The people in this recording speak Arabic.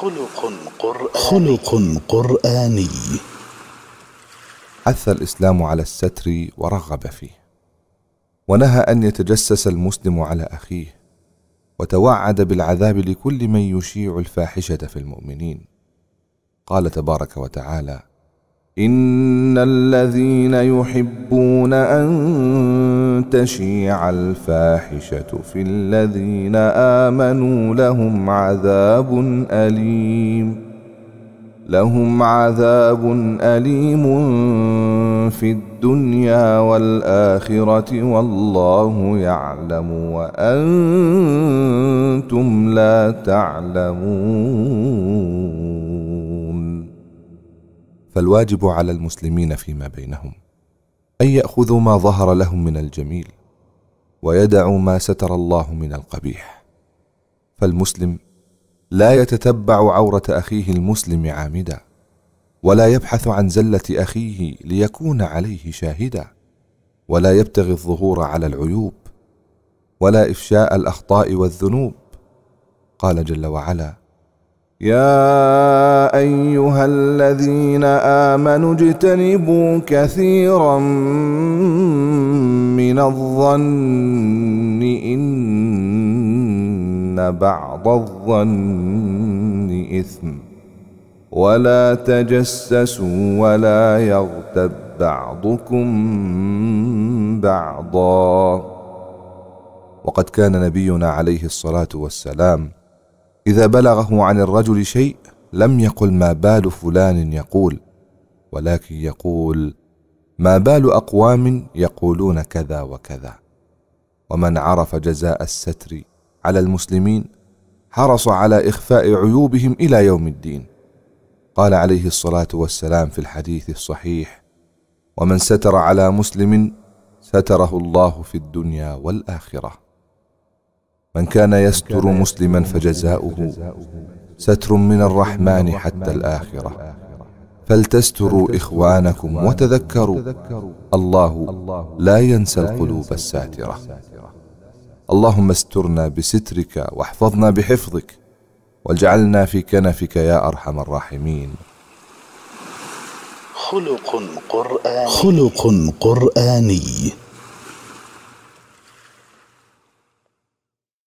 خلق قرآني خلق قرآني حث الإسلام على الستر ورغب فيه ونهى أن يتجسس المسلم على أخيه وتوعد بالعذاب لكل من يشيع الفاحشة في المؤمنين قال تبارك وتعالى إن الذين يحبون أن تشيع الفاحشة في الذين آمنوا لهم عذاب أليم لهم عذاب أليم في الدنيا والآخرة والله يعلم وأنتم لا تعلمون فالواجب على المسلمين فيما بينهم ان ياخذوا ما ظهر لهم من الجميل ويدعوا ما ستر الله من القبيح فالمسلم لا يتتبع عوره اخيه المسلم عامدا ولا يبحث عن زله اخيه ليكون عليه شاهدا ولا يبتغي الظهور على العيوب ولا افشاء الاخطاء والذنوب قال جل وعلا يا ايها الذين امنوا اجتنبوا كثيرا من الظن ان بعض الظن اثم ولا تجسسوا ولا يغتب بعضكم بعضا وقد كان نبينا عليه الصلاه والسلام اذا بلغه عن الرجل شيء لم يقل ما بال فلان يقول ولكن يقول ما بال اقوام يقولون كذا وكذا ومن عرف جزاء الستر على المسلمين حرص على اخفاء عيوبهم الى يوم الدين قال عليه الصلاه والسلام في الحديث الصحيح ومن ستر على مسلم ستره الله في الدنيا والاخره من كان يستر مسلما فجزاؤه ستر من الرحمن حتى الآخرة فلتستروا إخوانكم وتذكروا الله لا ينسى القلوب الساترة اللهم استرنا بسترك واحفظنا بحفظك واجعلنا في كنفك يا أرحم الراحمين خلق قرآني خلق قرآني